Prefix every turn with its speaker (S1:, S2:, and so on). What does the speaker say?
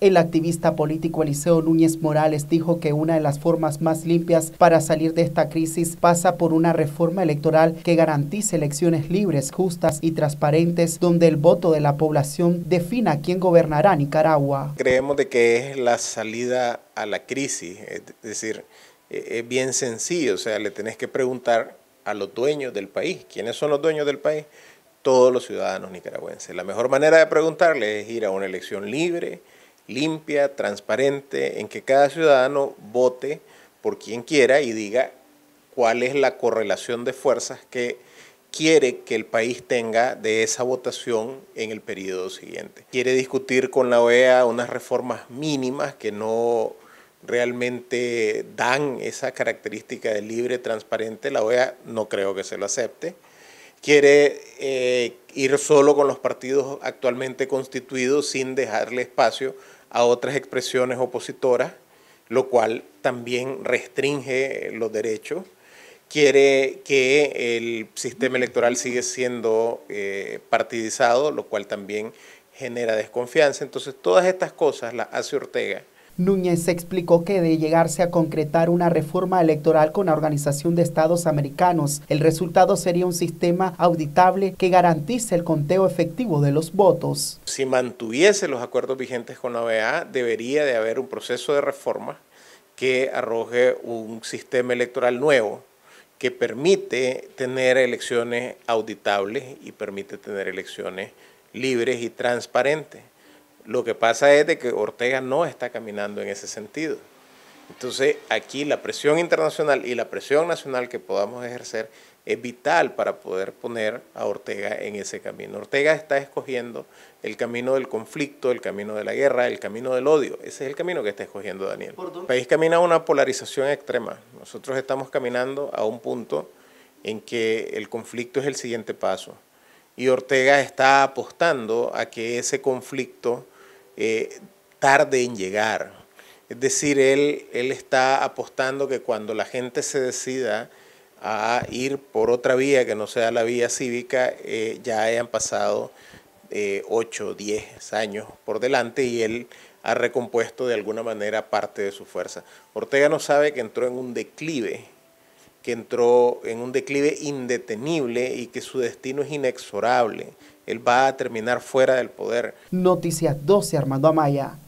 S1: El activista político Eliseo Núñez Morales dijo que una de las formas más limpias para salir de esta crisis pasa por una reforma electoral que garantice elecciones libres, justas y transparentes, donde el voto de la población defina quién gobernará Nicaragua.
S2: Creemos de que es la salida a la crisis, es decir, e-, es bien sencillo, o sea, le tenés que preguntar a los dueños del país, ¿quiénes son los dueños del país? Todos los ciudadanos nicaragüenses. La mejor manera de preguntarle es ir a una elección libre, limpia, transparente, en que cada ciudadano vote por quien quiera y diga cuál es la correlación de fuerzas que quiere que el país tenga de esa votación en el periodo siguiente. Quiere discutir con la OEA unas reformas mínimas que no realmente dan esa característica de libre, transparente. La OEA no creo que se lo acepte. Quiere eh, ir solo con los partidos actualmente constituidos sin dejarle espacio a otras expresiones opositoras, lo cual también restringe los derechos. Quiere que el sistema electoral sigue siendo eh, partidizado, lo cual también genera desconfianza. Entonces, todas estas cosas las hace Ortega
S1: Núñez explicó que de llegarse a concretar una reforma electoral con la Organización de Estados Americanos, el resultado sería un sistema auditable que garantice el conteo efectivo de los votos.
S2: Si mantuviese los acuerdos vigentes con la OEA, debería de haber un proceso de reforma que arroje un sistema electoral nuevo que permite tener elecciones auditables y permite tener elecciones libres y transparentes. Lo que pasa es de que Ortega no está caminando en ese sentido. Entonces, aquí la presión internacional y la presión nacional que podamos ejercer es vital para poder poner a Ortega en ese camino. Ortega está escogiendo el camino del conflicto, el camino de la guerra, el camino del odio. Ese es el camino que está escogiendo Daniel. El país camina a una polarización extrema. Nosotros estamos caminando a un punto en que el conflicto es el siguiente paso. Y Ortega está apostando a que ese conflicto eh, tarde en llegar. Es decir, él, él está apostando que cuando la gente se decida a ir por otra vía que no sea la vía cívica, eh, ya hayan pasado eh, ocho, 8, 10 años por delante y él ha recompuesto de alguna manera parte de su fuerza. Ortega no sabe que entró en un declive que entró en un declive indetenible y que su destino es inexorable. Él va a terminar fuera del poder.
S1: Noticias 12, Armando Amaya.